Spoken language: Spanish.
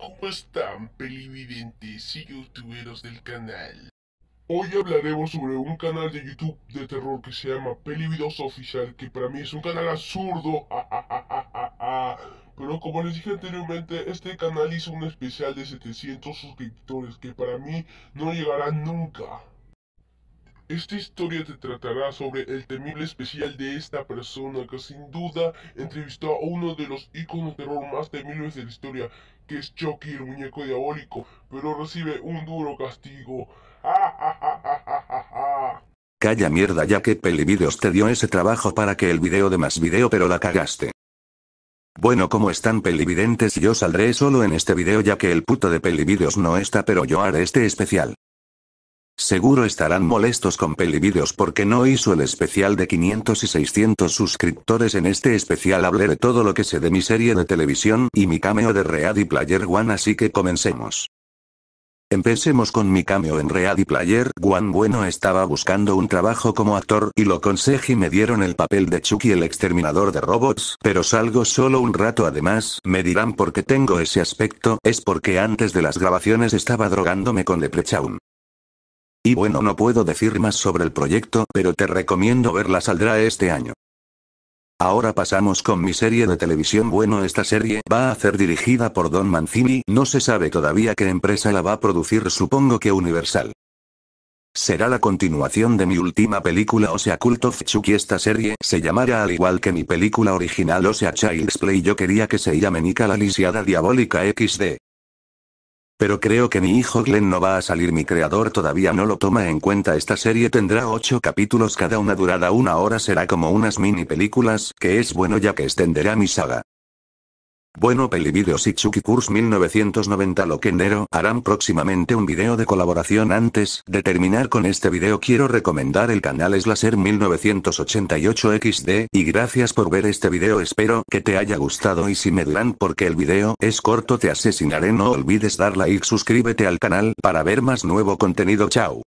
¿Cómo están, pelividentes y youtuberos del canal? Hoy hablaremos sobre un canal de YouTube de terror que se llama Pelividos Oficial, que para mí es un canal absurdo. Ah, ah, ah, Pero como les dije anteriormente, este canal hizo un especial de 700 suscriptores que para mí no llegará nunca. Esta historia te tratará sobre el temible especial de esta persona que sin duda entrevistó a uno de los iconos de terror más temibles de la historia, que es Chucky el muñeco diabólico, pero recibe un duro castigo. Calla mierda ya que Pelivideos te dio ese trabajo para que el video de más video pero la cagaste. Bueno como están pelividentes yo saldré solo en este video ya que el puto de pelivideos no está pero yo haré este especial. Seguro estarán molestos con Pelivideos porque no hizo el especial de 500 y 600 suscriptores. En este especial hablé de todo lo que sé de mi serie de televisión y mi cameo de Ready Player One, así que comencemos. Empecemos con mi cameo en Ready Player One. Bueno, estaba buscando un trabajo como actor y lo conseguí. Me dieron el papel de Chucky el exterminador de robots, pero salgo solo un rato. Además, me dirán por qué tengo ese aspecto, es porque antes de las grabaciones estaba drogándome con Leprechaun. Y bueno, no puedo decir más sobre el proyecto, pero te recomiendo verla, saldrá este año. Ahora pasamos con mi serie de televisión. Bueno, esta serie va a ser dirigida por Don Mancini, no se sabe todavía qué empresa la va a producir, supongo que Universal. Será la continuación de mi última película o sea Cult of Chucky. Esta serie se llamará al igual que mi película original o sea Child's Play. Yo quería que se llame Nika la lisiada diabólica XD. Pero creo que mi hijo Glenn no va a salir. Mi creador todavía no lo toma en cuenta. Esta serie tendrá ocho capítulos, cada una durada una hora. Será como unas mini películas, que es bueno ya que extenderá mi saga. Bueno Pelivideos y Kurs 1990 Loquendero harán próximamente un video de colaboración antes de terminar con este video quiero recomendar el canal slasher 1988 XD y gracias por ver este video espero que te haya gustado y si me duran porque el video es corto te asesinaré no olvides dar like suscríbete al canal para ver más nuevo contenido chao